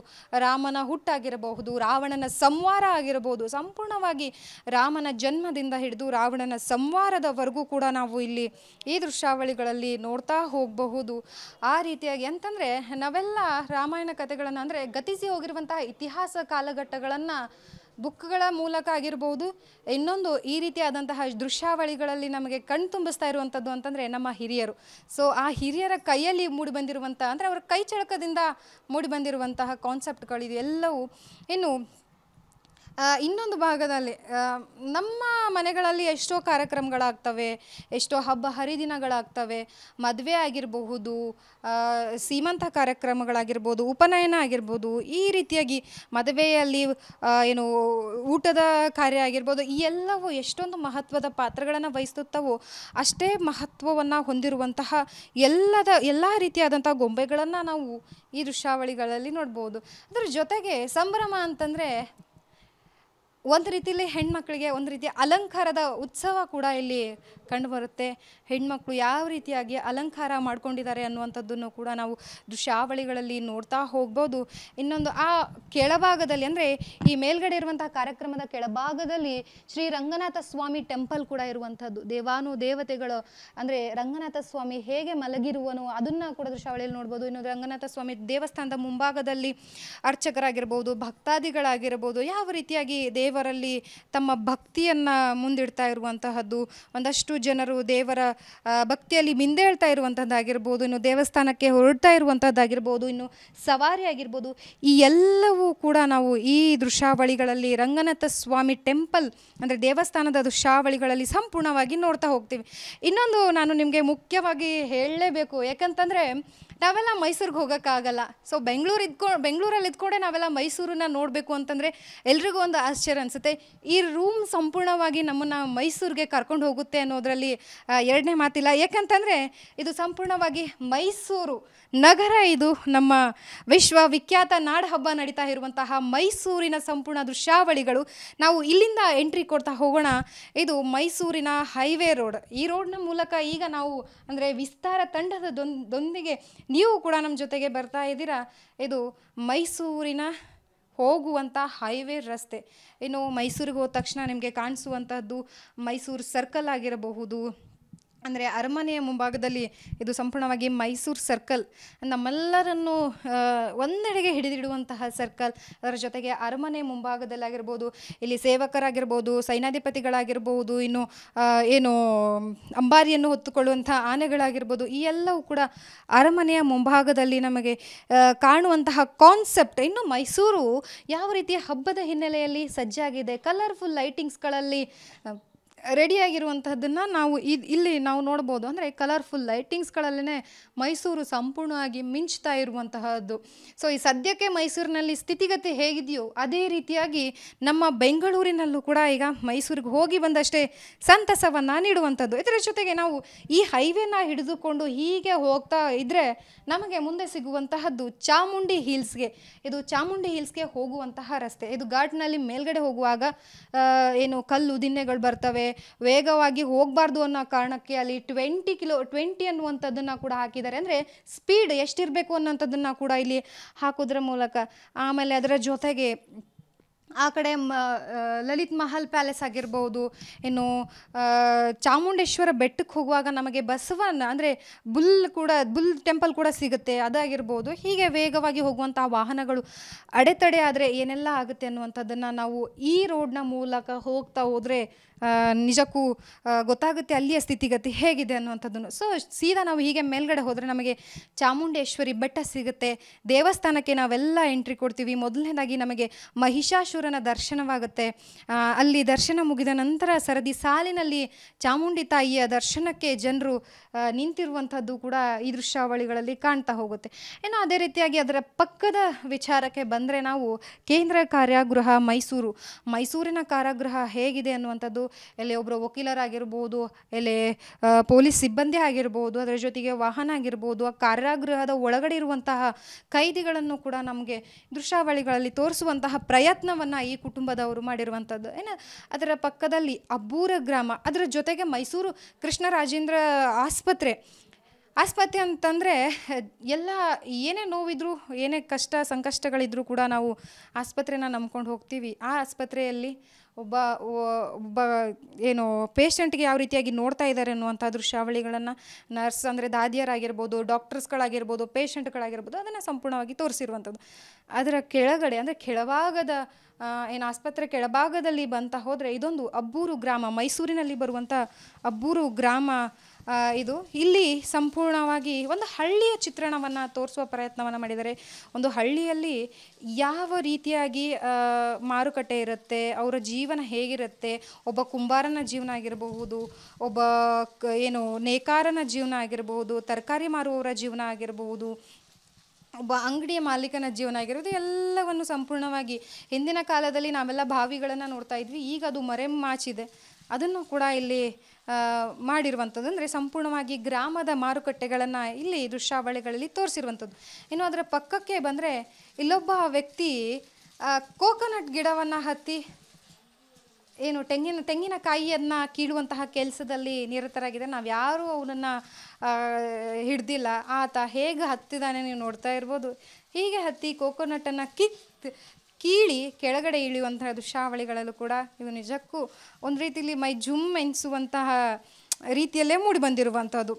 ರಾಮನ ಹುಟ್ಟಾಗಿರಬಹುದು ರಾವಣನ ಸಂವಾರ ಆಗಿರಬಹುದು ಸಂಪೂರ್ಣವಾಗಿ ರಾಮನ ಜನ್ಮದಿಂದ ಹಿಡಿದು ರಾವಣನ ಸಂವಾರದವರೆಗೂ ಕೂಡ ನಾವು ಇಲ್ಲಿ ಈ ದೃಶ್ಯಾವಳಿಗಳಲ್ಲಿ ನೋಡ್ತಾ ಹೋಗಬಹುದು ಆ ರೀತಿಯಾಗಿ ಅಂತಂದರೆ ನಾವೆಲ್ಲ ರಾಮಾಯಣ ಕಥೆಗಳನ್ನು ಅಂದರೆ ಗತಿಸಿ ಹೋಗಿರುವಂತಹ ಇತಿಹಾಸ ಕಾಲಘಟ್ಟಗಳನ್ನು ಬುಕ್ಗಳ ಮೂಲಕ ಆಗಿರ್ಬೋದು ಇನ್ನೊಂದು ಈ ರೀತಿಯಾದಂತಹ ದೃಶ್ಯಾವಳಿಗಳಲ್ಲಿ ನಮಗೆ ಕಣ್ ತುಂಬಿಸ್ತಾ ಇರುವಂಥದ್ದು ಅಂತಂದರೆ ನಮ್ಮ ಹಿರಿಯರು ಸೊ ಆ ಹಿರಿಯರ ಕೈಯಲ್ಲಿ ಮೂಡಿ ಬಂದಿರುವಂಥ ಅಂದರೆ ಅವರ ಕೈ ಚಳಕದಿಂದ ಮೂಡಿ ಬಂದಿರುವಂತಹ ಕಾನ್ಸೆಪ್ಟ್ಗಳು ಇದೆಲ್ಲವೂ ಇನ್ನು ಇನ್ನೊಂದು ಭಾಗದಲ್ಲಿ ನಮ್ಮ ಮನೆಗಳಲ್ಲಿ ಎಷ್ಟೋ ಕಾರ್ಯಕ್ರಮಗಳಾಗ್ತವೆ ಎಷ್ಟೋ ಹಬ್ಬ ಹರಿದಿನಗಳಾಗ್ತವೆ ಮದುವೆ ಆಗಿರಬಹುದು ಸೀಮಂತ ಕಾರ್ಯಕ್ರಮಗಳಾಗಿರ್ಬೋದು ಉಪನಯನ ಆಗಿರ್ಬೋದು ಈ ರೀತಿಯಾಗಿ ಮದುವೆಯಲ್ಲಿ ಏನು ಊಟದ ಕಾರ್ಯ ಆಗಿರ್ಬೋದು ಈ ಎಲ್ಲವೂ ಎಷ್ಟೊಂದು ಮಹತ್ವದ ಪಾತ್ರಗಳನ್ನು ವಹಿಸುತ್ತವೋ ಅಷ್ಟೇ ಮಹತ್ವವನ್ನು ಹೊಂದಿರುವಂತಹ ಎಲ್ಲದ ಎಲ್ಲ ರೀತಿಯಾದಂಥ ಗೊಂಬೆಗಳನ್ನು ನಾವು ಈ ದೃಶ್ಯಾವಳಿಗಳಲ್ಲಿ ನೋಡ್ಬೋದು ಅದರ ಜೊತೆಗೆ ಸಂಭ್ರಮ ಅಂತಂದರೆ ಒಂದು ರೀತಿಯಲ್ಲಿ ಹೆಣ್ಮಕ್ಳಿಗೆ ಒಂದು ರೀತಿಯ ಅಲಂಕಾರದ ಉತ್ಸವ ಕೂಡ ಇಲ್ಲಿ ಕಂಡುಬರುತ್ತೆ ಹೆಣ್ಮಕ್ಳು ಯಾವ ರೀತಿಯಾಗಿ ಅಲಂಕಾರ ಮಾಡ್ಕೊಂಡಿದ್ದಾರೆ ಅನ್ನುವಂಥದ್ದನ್ನು ಕೂಡ ನಾವು ದೃಶ್ಯಾವಳಿಗಳಲ್ಲಿ ನೋಡ್ತಾ ಹೋಗ್ಬೋದು ಇನ್ನೊಂದು ಆ ಕೆಳಭಾಗದಲ್ಲಿ ಅಂದರೆ ಈ ಮೇಲ್ಗಡೆ ಇರುವಂತಹ ಕಾರ್ಯಕ್ರಮದ ಕೆಳಭಾಗದಲ್ಲಿ ಶ್ರೀ ರಂಗನಾಥ ಸ್ವಾಮಿ ಟೆಂಪಲ್ ಕೂಡ ಇರುವಂಥದ್ದು ದೇವಾನು ದೇವತೆಗಳು ಅಂದರೆ ರಂಗನಾಥ ಸ್ವಾಮಿ ಹೇಗೆ ಮಲಗಿರುವನು ಅದನ್ನು ಕೂಡ ದೃಶ್ಯಾವಳಿಯಲ್ಲಿ ನೋಡ್ಬೋದು ಇನ್ನೊಂದು ರಂಗನಾಥ ಸ್ವಾಮಿ ದೇವಸ್ಥಾನದ ಮುಂಭಾಗದಲ್ಲಿ ಅರ್ಚಕರಾಗಿರ್ಬೋದು ಭಕ್ತಾದಿಗಳಾಗಿರ್ಬೋದು ಯಾವ ರೀತಿಯಾಗಿ ದೇವ ದೇವರಲ್ಲಿ ತಮ್ಮ ಭಕ್ತಿಯನ್ನು ಮುಂದಿಡ್ತಾ ಇರುವಂತಹದ್ದು ಒಂದಷ್ಟು ಜನರು ದೇವರ ಭಕ್ತಿಯಲ್ಲಿ ಮಿಂದೇಳ್ತಾ ಇರುವಂಥದ್ದಾಗಿರ್ಬೋದು ಇನ್ನು ದೇವಸ್ಥಾನಕ್ಕೆ ಹೊರಡ್ತಾ ಇರುವಂಥದ್ದಾಗಿರ್ಬೋದು ಇನ್ನು ಸವಾರಿ ಆಗಿರ್ಬೋದು ಈ ಎಲ್ಲವೂ ಕೂಡ ನಾವು ಈ ದೃಶ್ಯಾವಳಿಗಳಲ್ಲಿ ರಂಗನಾಥ ಸ್ವಾಮಿ ಟೆಂಪಲ್ ಅಂದರೆ ದೇವಸ್ಥಾನದ ದೃಶ್ಯಾವಳಿಗಳಲ್ಲಿ ಸಂಪೂರ್ಣವಾಗಿ ನೋಡ್ತಾ ಹೋಗ್ತೀವಿ ಇನ್ನೊಂದು ನಾನು ನಿಮಗೆ ಮುಖ್ಯವಾಗಿ ಹೇಳಲೇಬೇಕು ಯಾಕಂತಂದರೆ ನಾವೆಲ್ಲ ಮೈಸೂರಿಗೆ ಹೋಗೋಕ್ಕಾಗಲ್ಲ ಸೊ ಬೆಂಗಳೂರು ಇದ್ಕೊಂಡು ಬೆಂಗಳೂರಲ್ಲಿ ಇದ್ಕೊಂಡೆ ನಾವೆಲ್ಲ ಮೈಸೂರನ್ನ ನೋಡಬೇಕು ಅಂತಂದರೆ ಎಲ್ರಿಗೂ ಒಂದು ಆಶ್ಚರ್ಯ ಅನಿಸುತ್ತೆ ಈ ರೂಮ್ ಸಂಪೂರ್ಣವಾಗಿ ನಮ್ಮನ್ನು ಮೈಸೂರಿಗೆ ಕರ್ಕೊಂಡು ಹೋಗುತ್ತೆ ಅನ್ನೋದರಲ್ಲಿ ಎರಡನೇ ಮಾತಿಲ್ಲ ಯಾಕಂತಂದರೆ ಇದು ಸಂಪೂರ್ಣವಾಗಿ ಮೈಸೂರು ನಗರ ಇದು ನಮ್ಮ ವಿಶ್ವವಿಖ್ಯಾತ ನಾಡಹಬ್ಬ ನಡೀತಾ ಇರುವಂತಹ ಮೈಸೂರಿನ ಸಂಪೂರ್ಣ ದೃಶ್ಯಾವಳಿಗಳು ನಾವು ಇಲ್ಲಿಂದ ಎಂಟ್ರಿ ಕೊಡ್ತಾ ಹೋಗೋಣ ಇದು ಮೈಸೂರಿನ ಹೈವೇ ರೋಡ್ ಈ ರೋಡ್ನ ಮೂಲಕ ಈಗ ನಾವು ಅಂದರೆ ವಿಸ್ತಾರ ತಂಡದ ದೊಂದಿಗೆ ನೀವು ಕೂಡ ನಮ್ಮ ಜೊತೆಗೆ ಬರ್ತಾ ಇದ್ದೀರಾ ಇದು ಮೈಸೂರಿನ ಹೋಗುವಂಥ ಹೈವೇ ರಸ್ತೆ ಇನ್ನು ಮೈಸೂರಿಗೆ ಹೋದ ತಕ್ಷಣ ನಿಮಗೆ ಕಾಣಿಸುವಂತಹದ್ದು ಮೈಸೂರು ಸರ್ಕಲ್ ಆಗಿರಬಹುದು ಅಂದರೆ ಅರಮನೆಯ ಮುಂಭಾಗದಲ್ಲಿ ಇದು ಸಂಪೂರ್ಣವಾಗಿ ಮೈಸೂರು ಸರ್ಕಲ್ ನಮ್ಮೆಲ್ಲರನ್ನು ಒಂದೆಡೆಗೆ ಹಿಡಿದಿಡುವಂತಹ ಸರ್ಕಲ್ ಅದರ ಜೊತೆಗೆ ಅರಮನೆ ಮುಂಭಾಗದಲ್ಲಾಗಿರ್ಬೋದು ಇಲ್ಲಿ ಸೇವಕರಾಗಿರ್ಬೋದು ಸೈನ್ಯಾಧಿಪತಿಗಳಾಗಿರ್ಬೋದು ಇನ್ನು ಏನು ಅಂಬಾರಿಯನ್ನು ಹೊತ್ತುಕೊಳ್ಳುವಂಥ ಆನೆಗಳಾಗಿರ್ಬೋದು ಈ ಎಲ್ಲವೂ ಕೂಡ ಅರಮನೆಯ ಮುಂಭಾಗದಲ್ಲಿ ನಮಗೆ ಕಾಣುವಂತಹ ಕಾನ್ಸೆಪ್ಟ್ ಇನ್ನು ಮೈಸೂರು ಯಾವ ರೀತಿಯ ಹಬ್ಬದ ಹಿನ್ನೆಲೆಯಲ್ಲಿ ಸಜ್ಜಾಗಿದೆ ಕಲರ್ಫುಲ್ ಲೈಟಿಂಗ್ಸ್ಗಳಲ್ಲಿ ರೆಡಿಯಾಗಿರುವಂತಹದ್ದನ್ನು ನಾವು ಇಲ್ಲಿ ನಾವು ನೋಡ್ಬೋದು ಅಂದರೆ ಕಲರ್ಫುಲ್ ಲೈಟಿಂಗ್ಸ್ಗಳಲ್ಲೇ ಮೈಸೂರು ಸಂಪೂರ್ಣವಾಗಿ ಮಿಂಚ್ತಾ ಇರುವಂತಹದ್ದು ಸೊ ಈ ಸದ್ಯಕ್ಕೆ ಮೈಸೂರಿನಲ್ಲಿ ಸ್ಥಿತಿಗತಿ ಹೇಗಿದೆಯೋ ಅದೇ ರೀತಿಯಾಗಿ ನಮ್ಮ ಬೆಂಗಳೂರಿನಲ್ಲೂ ಕೂಡ ಈಗ ಮೈಸೂರಿಗೆ ಹೋಗಿ ಬಂದಷ್ಟೇ ಸಂತಸವನ್ನು ನೀಡುವಂಥದ್ದು ಇದರ ಜೊತೆಗೆ ನಾವು ಈ ಹೈವೇನ ಹಿಡಿದುಕೊಂಡು ಹೀಗೆ ಹೋಗ್ತಾ ಇದ್ದರೆ ನಮಗೆ ಮುಂದೆ ಸಿಗುವಂತಹದ್ದು ಚಾಮುಂಡಿ ಹಿಲ್ಸ್ಗೆ ಇದು ಚಾಮುಂಡಿ ಹಿಲ್ಸ್ಗೆ ಹೋಗುವಂತಹ ರಸ್ತೆ ಇದು ಘಾಟ್ನಲ್ಲಿ ಮೇಲ್ಗಡೆ ಹೋಗುವಾಗ ಏನು ಕಲ್ಲು ದಿನ್ನೆಗಳು ಬರ್ತವೆ ವೇಗವಾಗಿ ಹೋಗಬಾರ್ದು ಅನ್ನೋ ಕಾರಣಕ್ಕೆ ಅಲ್ಲಿ ಟ್ವೆಂಟಿ ಕಿಲೋ ಟ್ವೆಂಟಿ ಅನ್ನುವಂಥದ್ದನ್ನು ಕೂಡ ಹಾಕಿದ್ದಾರೆ ಅಂದರೆ ಸ್ಪೀಡ್ ಎಷ್ಟಿರಬೇಕು ಅನ್ನೋಂಥದ್ದನ್ನು ಕೂಡ ಇಲ್ಲಿ ಹಾಕೋದ್ರ ಮೂಲಕ ಆಮೇಲೆ ಅದರ ಜೊತೆಗೆ ಆ ಕಡೆ ಮ ಲಲಿತ್ ಮಹಲ್ ಪ್ಯಾಲೇಸ್ ಆಗಿರ್ಬೋದು ಇನ್ನು ಚಾಮುಂಡೇಶ್ವರ ಬೆಟ್ಟಕ್ಕೆ ಹೋಗುವಾಗ ನಮಗೆ ಬಸವನ ಅಂದರೆ ಬುಲ್ ಕೂಡ ಬುಲ್ ಟೆಂಪಲ್ ಕೂಡ ಸಿಗುತ್ತೆ ಅದಾಗಿರ್ಬೋದು ಹೀಗೆ ವೇಗವಾಗಿ ಹೋಗುವಂತಹ ವಾಹನಗಳು ಅಡೆತಡೆ ಆದರೆ ಏನೆಲ್ಲ ಆಗುತ್ತೆ ಅನ್ನುವಂಥದ್ದನ್ನು ನಾವು ಈ ರೋಡ್ನ ಮೂಲಕ ಹೋಗ್ತಾ ಹೋದರೆ ನಿಜಕ್ಕೂ ಗೊತ್ತಾಗುತ್ತೆ ಅಲ್ಲಿಯ ಸ್ಥಿತಿಗತಿ ಹೇಗಿದೆ ಅನ್ನುವಂಥದ್ದನ್ನು ಸೊ ಸೀದಾ ನಾವು ಹೀಗೆ ಮೇಲ್ಗಡೆ ಹೋದರೆ ನಮಗೆ ಚಾಮುಂಡೇಶ್ವರಿ ಬೆಟ್ಟ ಸಿಗುತ್ತೆ ದೇವಸ್ಥಾನಕ್ಕೆ ನಾವೆಲ್ಲ ಎಂಟ್ರಿ ಕೊಡ್ತೀವಿ ಮೊದಲನೇದಾಗಿ ನಮಗೆ ಮಹಿಷಾಸುರನ ದರ್ಶನವಾಗುತ್ತೆ ಅಲ್ಲಿ ದರ್ಶನ ಮುಗಿದ ನಂತರ ಸರದಿ ಸಾಲಿನಲ್ಲಿ ಚಾಮುಂಡಿ ತಾಯಿಯ ದರ್ಶನಕ್ಕೆ ಜನರು ನಿಂತಿರುವಂಥದ್ದು ಕೂಡ ಈ ದೃಶ್ಯಾವಳಿಗಳಲ್ಲಿ ಕಾಣ್ತಾ ಹೋಗುತ್ತೆ ಏನೋ ಅದೇ ರೀತಿಯಾಗಿ ಅದರ ಪಕ್ಕದ ವಿಚಾರಕ್ಕೆ ಬಂದರೆ ನಾವು ಕೇಂದ್ರ ಕಾರ್ಯಾಗೃಹ ಮೈಸೂರು ಮೈಸೂರಿನ ಕಾರಾಗೃಹ ಹೇಗಿದೆ ಅನ್ನುವಂಥದ್ದು ಎಲ್ಲಿ ಒಬ್ಬರು ವಕೀಲರಾಗಿರ್ಬೋದು ಎಲ್ಲಿ ಪೊಲೀಸ್ ಸಿಬ್ಬಂದಿ ಆಗಿರ್ಬೋದು ಅದರ ಜೊತೆಗೆ ವಾಹನ ಆಗಿರ್ಬೋದು ಆ ಕಾರಾಗೃಹದ ಒಳಗಡೆ ಇರುವಂತಹ ಕೈದಿಗಳನ್ನು ಕೂಡ ನಮಗೆ ದೃಶ್ಯಾವಳಿಗಳಲ್ಲಿ ತೋರಿಸುವಂತಹ ಪ್ರಯತ್ನವನ್ನು ಈ ಕುಟುಂಬದವರು ಮಾಡಿರುವಂಥದ್ದು ಏನು ಅದರ ಪಕ್ಕದಲ್ಲಿ ಅಬ್ಬೂರ ಗ್ರಾಮ ಅದರ ಜೊತೆಗೆ ಮೈಸೂರು ಕೃಷ್ಣರಾಜೇಂದ್ರ ಆಸ್ಪತ್ರೆ ಆಸ್ಪತ್ರೆ ಅಂತಂದರೆ ಎಲ್ಲ ಏನೇ ನೋವಿದ್ರೂ ಏನೇ ಕಷ್ಟ ಸಂಕಷ್ಟಗಳಿದ್ರೂ ಕೂಡ ನಾವು ಆಸ್ಪತ್ರೆನ ನಂಬ್ಕೊಂಡು ಹೋಗ್ತೀವಿ ಆ ಆಸ್ಪತ್ರೆಯಲ್ಲಿ ಒಬ್ಬ ಒಬ್ಬ ಏನು ಪೇಷಂಟ್ಗೆ ಯಾವ ರೀತಿಯಾಗಿ ನೋಡ್ತಾ ಇದ್ದಾರೆ ಅನ್ನುವಂಥ ದೃಶ್ಯಾವಳಿಗಳನ್ನು ನರ್ಸ್ ಅಂದರೆ ದಾದಿಯರಾಗಿರ್ಬೋದು ಡಾಕ್ಟರ್ಸ್ಗಳಾಗಿರ್ಬೋದು ಪೇಷಂಟ್ಗಳಾಗಿರ್ಬೋದು ಅದನ್ನು ಸಂಪೂರ್ಣವಾಗಿ ತೋರಿಸಿರುವಂಥದ್ದು ಅದರ ಕೆಳಗಡೆ ಅಂದರೆ ಕೆಳಭಾಗದ ಏನು ಆಸ್ಪತ್ರೆ ಕೆಳಭಾಗದಲ್ಲಿ ಬಂತ ಹೋದರೆ ಇದೊಂದು ಅಬ್ಬೂರು ಗ್ರಾಮ ಮೈಸೂರಿನಲ್ಲಿ ಬರುವಂಥ ಅಬ್ಬೂರು ಗ್ರಾಮ ಇದು ಇಲ್ಲಿ ಸಂಪೂರ್ಣವಾಗಿ ಒಂದು ಹಳ್ಳಿಯ ಚಿತ್ರಣವನ್ನು ತೋರಿಸುವ ಪ್ರಯತ್ನವನ್ನು ಮಾಡಿದರೆ ಒಂದು ಹಳ್ಳಿಯಲ್ಲಿ ಯಾವ ರೀತಿಯಾಗಿ ಮಾರುಕಟ್ಟೆ ಇರುತ್ತೆ ಅವರ ಜೀವನ ಹೇಗಿರುತ್ತೆ ಒಬ್ಬ ಕುಂಬಾರನ ಜೀವನ ಆಗಿರಬಹುದು ಒಬ್ಬ ಏನು ನೇಕಾರನ ಜೀವನ ಆಗಿರಬಹುದು ತರಕಾರಿ ಮಾರುವವರ ಜೀವನ ಆಗಿರಬಹುದು ಒಬ್ಬ ಅಂಗಡಿಯ ಮಾಲೀಕನ ಜೀವನ ಆಗಿರೋದು ಎಲ್ಲವನ್ನು ಸಂಪೂರ್ಣವಾಗಿ ಹಿಂದಿನ ಕಾಲದಲ್ಲಿ ನಾವೆಲ್ಲ ಬಾವಿಗಳನ್ನು ನೋಡ್ತಾ ಇದ್ವಿ ಈಗ ಅದು ಮರೆಮಾಚಿದೆ ಅದನ್ನು ಕೂಡ ಇಲ್ಲಿ ಮಾಡಿರುವಂಥದ್ದು ಅಂದರೆ ಸಂಪೂರ್ಣವಾಗಿ ಗ್ರಾಮದ ಮಾರುಕಟ್ಟೆಗಳನ್ನು ಇಲ್ಲಿ ದೃಶ್ಯಾವಳಿಗಳಲ್ಲಿ ತೋರಿಸಿರುವಂಥದ್ದು ಇನ್ನು ಅದರ ಪಕ್ಕಕ್ಕೆ ಬಂದರೆ ಇಲ್ಲೊಬ್ಬ ವ್ಯಕ್ತಿ ಕೋಕೋನಟ್ ಗಿಡವನ್ನು ಹತ್ತಿ ಏನು ತೆಂಗಿನ ತೆಂಗಿನಕಾಯಿಯನ್ನು ಕೀಳುವಂತಹ ಕೆಲಸದಲ್ಲಿ ನಿರತರಾಗಿದೆ ನಾವು ಯಾರೂ ಅವನನ್ನು ಹಿಡ್ದಿಲ್ಲ ಆತ ಹೇಗೆ ಹತ್ತಿದಾನೆ ನೀವು ನೋಡ್ತಾ ಇರ್ಬೋದು ಹೀಗೆ ಹತ್ತಿ ಕೋಕೋನಟನ್ನು ಕಿತ್ ಕೀಳಿ ಕೆಳಗಡೆ ಇಳಿಯುವಂತಹ ದೃಶ್ಯಾವಳಿಗಳಲ್ಲೂ ಕೂಡ ಇದು ನಿಜಕ್ಕೂ ಒಂದು ರೀತಿಯಲ್ಲಿ ಮೈ ಜುಮ್ ಎನಿಸುವಂತಹ ರೀತಿಯಲ್ಲೇ ಮೂಡಿಬಂದಿರುವಂಥದ್ದು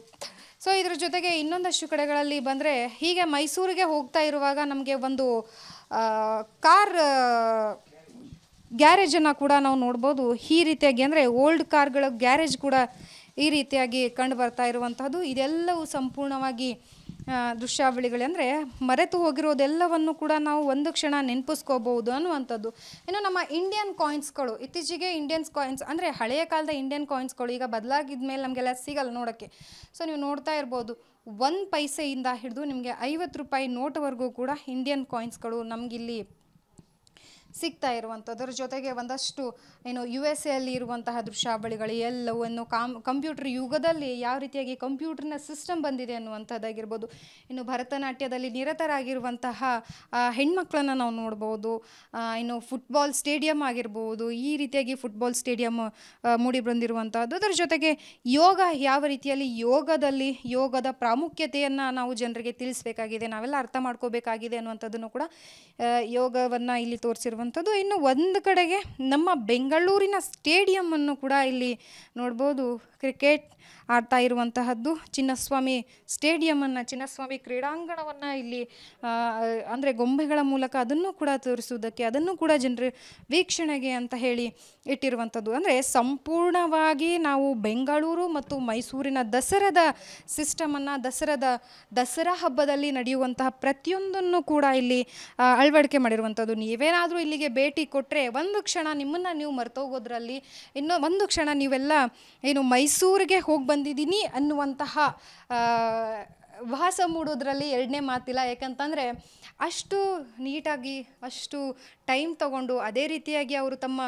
ಸೊ ಇದರ ಜೊತೆಗೆ ಇನ್ನೊಂದಷ್ಟು ಕಡೆಗಳಲ್ಲಿ ಬಂದರೆ ಹೀಗೆ ಮೈಸೂರಿಗೆ ಹೋಗ್ತಾ ಇರುವಾಗ ನಮಗೆ ಒಂದು ಕಾರ್ ಗ್ಯಾರೇಜನ್ನು ಕೂಡ ನಾವು ನೋಡ್ಬೋದು ಈ ರೀತಿಯಾಗಿ ಅಂದರೆ ಓಲ್ಡ್ ಕಾರ್ಗಳ ಗ್ಯಾರೇಜ್ ಕೂಡ ಈ ರೀತಿಯಾಗಿ ಕಂಡು ಬರ್ತಾ ಇರುವಂತಹದ್ದು ಇದೆಲ್ಲವೂ ಸಂಪೂರ್ಣವಾಗಿ ದೃಶ್ಯಾವಳಿಗಳೆಂದರೆ ಮರೆತು ಹೋಗಿರೋದೆಲ್ಲವನ್ನು ಕೂಡ ನಾವು ಒಂದು ಕ್ಷಣ ನೆನಪಿಸ್ಕೋಬಹುದು ಅನ್ನುವಂಥದ್ದು ಇನ್ನು ನಮ್ಮ ಇಂಡಿಯನ್ ಕಾಯಿನ್ಸ್ಗಳು ಇತ್ತೀಚೆಗೆ ಇಂಡಿಯನ್ಸ್ ಕಾಯಿನ್ಸ್ ಅಂದರೆ ಹಳೆಯ ಕಾಲದ ಇಂಡಿಯನ್ ಕಾಯಿನ್ಸ್ಗಳು ಈಗ ಬದಲಾಗಿದ ಮೇಲೆ ನಮಗೆಲ್ಲ ಸಿಗಲ್ಲ ನೋಡೋಕ್ಕೆ ಸೊ ನೀವು ನೋಡ್ತಾ ಇರ್ಬೋದು ಒಂದು ಪೈಸೆಯಿಂದ ಹಿಡಿದು ನಿಮಗೆ ಐವತ್ತು ರೂಪಾಯಿ ನೋಟ್ವರೆಗೂ ಕೂಡ ಇಂಡಿಯನ್ ಕಾಯಿನ್ಸ್ಗಳು ನಮಗಿಲ್ಲಿ ಸಿಗ್ತಾ ಇರುವಂಥದ್ದರ ಅದರ ಜೊತೆಗೆ ಒಂದಷ್ಟು ಏನು ಯು ಎಸ್ ಎಲ್ಲಿ ಇರುವಂತಹ ದೃಶ್ಯಾವಳಿಗಳು ಎಲ್ಲವನ್ನು ಕಾಮ್ ಕಂಪ್ಯೂಟರ್ ಯುಗದಲ್ಲಿ ಯಾವ ರೀತಿಯಾಗಿ ಕಂಪ್ಯೂಟರ್ನ ಸಿಸ್ಟಮ್ ಬಂದಿದೆ ಅನ್ನುವಂಥದ್ದಾಗಿರ್ಬೋದು ಇನ್ನು ಭರತನಾಟ್ಯದಲ್ಲಿ ನಿರತರಾಗಿರುವಂತಹ ಹೆಣ್ಮಕ್ಳನ್ನು ನಾವು ನೋಡ್ಬೋದು ಇನ್ನು ಫುಟ್ಬಾಲ್ ಸ್ಟೇಡಿಯಂ ಆಗಿರ್ಬೋದು ಈ ರೀತಿಯಾಗಿ ಫುಟ್ಬಾಲ್ ಸ್ಟೇಡಿಯಂ ಮೂಡಿ ಬಂದಿರುವಂಥದ್ದು ಅದರ ಜೊತೆಗೆ ಯೋಗ ಯಾವ ರೀತಿಯಲ್ಲಿ ಯೋಗದಲ್ಲಿ ಯೋಗದ ಪ್ರಾಮುಖ್ಯತೆಯನ್ನು ನಾವು ಜನರಿಗೆ ತಿಳಿಸಬೇಕಾಗಿದೆ ನಾವೆಲ್ಲ ಅರ್ಥ ಮಾಡ್ಕೋಬೇಕಾಗಿದೆ ಅನ್ನುವಂಥದ್ದನ್ನು ಕೂಡ ಯೋಗವನ್ನು ಇಲ್ಲಿ ತೋರಿಸಿರುವ ಇರುವಂಥದ್ದು ಇನ್ನು ಒಂದು ಕಡೆಗೆ ನಮ್ಮ ಬೆಂಗಳೂರಿನ ಸ್ಟೇಡಿಯಮ್ಮನ್ನು ಕೂಡ ಇಲ್ಲಿ ನೋಡ್ಬೋದು ಕ್ರಿಕೆಟ್ ಆಡ್ತಾ ಇರುವಂತಹದ್ದು ಚಿನ್ನಸ್ವಾಮಿ ಸ್ಟೇಡಿಯಮನ್ನು ಚಿನ್ನಸ್ವಾಮಿ ಕ್ರೀಡಾಂಗಣವನ್ನು ಇಲ್ಲಿ ಅಂದರೆ ಗೊಂಬೆಗಳ ಮೂಲಕ ಅದನ್ನು ಕೂಡ ತೋರಿಸುವುದಕ್ಕೆ ಅದನ್ನು ಕೂಡ ಜನರು ವೀಕ್ಷಣೆಗೆ ಅಂತ ಹೇಳಿ ಇಟ್ಟಿರುವಂಥದ್ದು ಅಂದರೆ ಸಂಪೂರ್ಣವಾಗಿ ನಾವು ಬೆಂಗಳೂರು ಮತ್ತು ಮೈಸೂರಿನ ದಸರದ ಸಿಸ್ಟಮನ್ನು ದಸರದ ದಸರಾ ಹಬ್ಬದಲ್ಲಿ ನಡೆಯುವಂತಹ ಪ್ರತಿಯೊಂದನ್ನು ಕೂಡ ಇಲ್ಲಿ ಅಳವಡಿಕೆ ಮಾಡಿರುವಂಥದ್ದು ನೀವೇನಾದರೂ ಇಲ್ಲಿಗೆ ಭೇಟಿ ಕೊಟ್ಟರೆ ಒಂದು ಕ್ಷಣ ನಿಮ್ಮನ್ನು ನೀವು ಮರ್ತೋಗೋದ್ರಲ್ಲಿ ಇನ್ನೂ ಒಂದು ಕ್ಷಣ ನೀವೆಲ್ಲ ಏನು ಮೈಸೂರಿಗೆ ಹೋಗಿ ಬಂದಿದ್ದೀನಿ ಅನ್ನುವಂತಹ ವಾಸ ಮೂಡೋದ್ರಲ್ಲಿ ಎರಡನೇ ಮಾತಿಲ್ಲ ಯಾಕಂತಂದರೆ ಅಷ್ಟು ನೀಟಾಗಿ ಅಷ್ಟು ಟೈಮ್ ತಗೊಂಡು ಅದೇ ರೀತಿಯಾಗಿ ಅವರು ತಮ್ಮ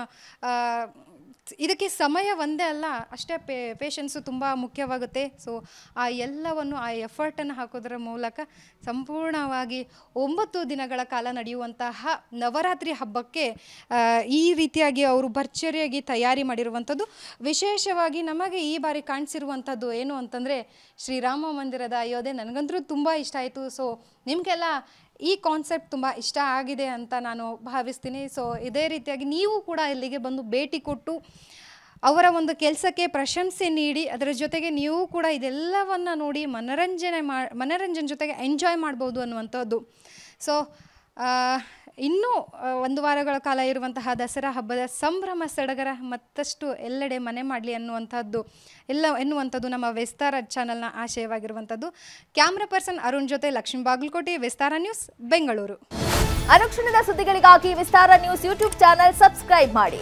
ಇದಕ್ಕೆ ಸಮಯ ಒಂದೇ ಅಲ್ಲ ಅಷ್ಟೇ ಪೇ ಪೇಷನ್ಸು ತುಂಬ ಮುಖ್ಯವಾಗುತ್ತೆ ಸೊ ಆ ಎಲ್ಲವನ್ನು ಆ ಎಫರ್ಟನ್ನು ಹಾಕೋದರ ಮೂಲಕ ಸಂಪೂರ್ಣವಾಗಿ ಒಂಬತ್ತು ದಿನಗಳ ಕಾಲ ನಡೆಯುವಂತಹ ನವರಾತ್ರಿ ಹಬ್ಬಕ್ಕೆ ಈ ರೀತಿಯಾಗಿ ಅವರು ಭರ್ಚರಿಯಾಗಿ ತಯಾರಿ ಮಾಡಿರುವಂಥದ್ದು ವಿಶೇಷವಾಗಿ ನಮಗೆ ಈ ಬಾರಿ ಕಾಣಿಸಿರುವಂಥದ್ದು ಏನು ಅಂತಂದರೆ ಶ್ರೀರಾಮ ಮಂದಿರದ ಅಯೋಧ್ಯೆ ನನಗಂತೂ ತುಂಬ ಇಷ್ಟ ಆಯಿತು ಸೊ ನಿಮಗೆಲ್ಲ ಈ ಕಾನ್ಸೆಪ್ಟ್ ತುಂಬ ಇಷ್ಟ ಆಗಿದೆ ಅಂತ ನಾನು ಭಾವಿಸ್ತೀನಿ ಸೊ ಇದೇ ರೀತಿಯಾಗಿ ನೀವು ಕೂಡ ಇಲ್ಲಿಗೆ ಬಂದು ಭೇಟಿ ಕೊಟ್ಟು ಅವರ ಒಂದು ಕೆಲಸಕ್ಕೆ ಪ್ರಶಂಸೆ ನೀಡಿ ಅದರ ಜೊತೆಗೆ ನೀವು ಕೂಡ ಇದೆಲ್ಲವನ್ನು ನೋಡಿ ಮನರಂಜನೆ ಮಾ ಮನರಂಜನೆ ಜೊತೆಗೆ ಎಂಜಾಯ್ ಮಾಡ್ಬೋದು ಅನ್ನುವಂಥದ್ದು ಸೊ ಇನ್ನೂ ಒಂದು ವಾರಗಳ ಕಾಲ ಇರುವಂತಹ ದಸರಾ ಹಬ್ಬದ ಸಂಭ್ರಮ ಸಡಗರ ಮತ್ತಷ್ಟು ಎಲ್ಲೆಡೆ ಮನೆ ಮಾಡಲಿ ಅನ್ನುವಂಥದ್ದು ಎಲ್ಲ ಎನ್ನುವಂಥದ್ದು ನಮ್ಮ ವಿಸ್ತಾರ ಚಾನೆಲ್ನ ಆಶಯವಾಗಿರುವಂಥದ್ದು ಕ್ಯಾಮ್ರಾ ಪರ್ಸನ್ ಅರುಣ್ ಜೊತೆ ಲಕ್ಷ್ಮೀ ಬಾಗಲಕೋಟೆ ವಿಸ್ತಾರ ನ್ಯೂಸ್ ಬೆಂಗಳೂರು ಅನುಕ್ಷಣದ ಸುದ್ದಿಗಳಿಗಾಗಿ Vistara news YouTube channel subscribe ಮಾಡಿ